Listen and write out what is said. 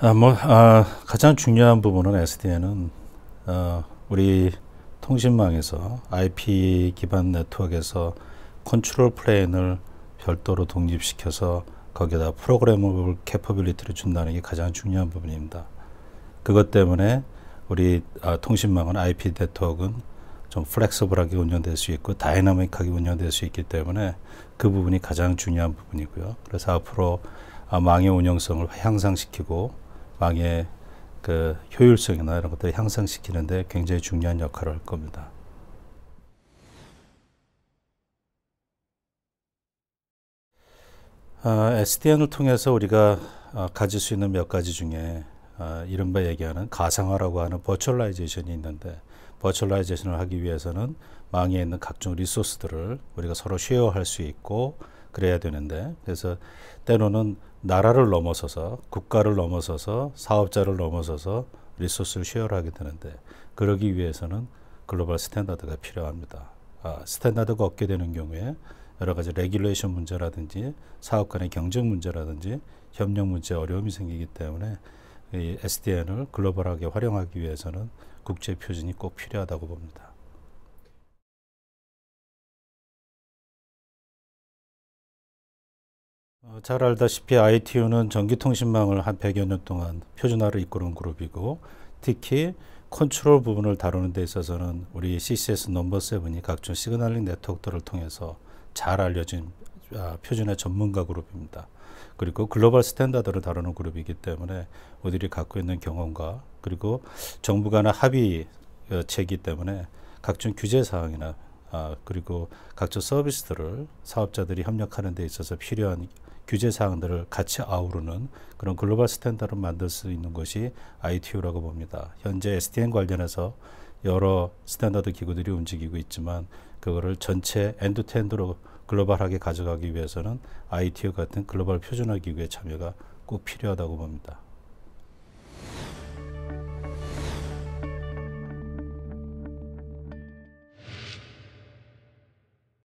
아, 뭐 아, 가장 중요한 부분은 SDN은 어, 우리 통신망에서 IP 기반 네트워크에서 컨트롤 플레인을 별도로 독립시켜서 거기에다 프로그래머블 캐퍼빌리티를 준다는 게 가장 중요한 부분입니다. 그것 때문에 우리 아, 통신망은 IP 네트워크는 좀 플렉서블하게 운영될 수 있고 다이나믹하게 운영될 수 있기 때문에 그 부분이 가장 중요한 부분이고요. 그래서 앞으로 아, 망의 운영성을 향상시키고 왕의 그 효율성이나 이런 것들을 향상시키는데 굉장히 중요한 역할을 할 겁니다. 아, SDN을 통해서 우리가 아, 가질 수 있는 몇 가지 중에 아, 이른바 얘기하는 가상화라고 하는 버츄얼라이제이션이 있는데 버츄얼라이제이션을 하기 위해서는 망에 있는 각종 리소스들을 우리가 서로 쉐어할 수 있고 그래야 되는데 그래서 때로는 나라를 넘어서서 국가를 넘어서서 사업자를 넘어서서 리소스를 쉐어하게 되는데 그러기 위해서는 글로벌 스탠다드가 필요합니다. 아, 스탠다드가 없게 되는 경우에 여러 가지 레귤레이션 문제라든지 사업 간의 경쟁 문제라든지 협력 문제 어려움이 생기기 때문에 이 SDN을 글로벌하게 활용하기 위해서는 국제 표준이 꼭 필요하다고 봅니다. 어, 잘 알다시피 ITU는 전기통신망을 한 100여 년 동안 표준화를 이끌어온 그룹이고 특히 컨트롤 부분을 다루는 데 있어서는 우리 CCS 넘버 세븐이 각종 시그널링 네트워크들을 통해서 잘 알려진 아, 표준의 전문가 그룹입니다. 그리고 글로벌 스탠다드를 다루는 그룹이기 때문에 우리들이 갖고 있는 경험과 그리고 정부 간의 합의체이기 어, 때문에 각종 규제 사항이나 아, 그리고 각종 서비스들을 사업자들이 협력하는 데 있어서 필요한 규제 사항들을 같이 아우르는 그런 글로벌 스탠다드를 만들 수 있는 것이 ITU라고 봅니다. 현재 SDN 관련해서 여러 스탠다드 기구들이 움직이고 있지만 그거를 전체 엔드텐드로 글로벌하게 가져가기 위해서는 ITU 같은 글로벌 표준화 기구의 참여가 꼭 필요하다고 봅니다.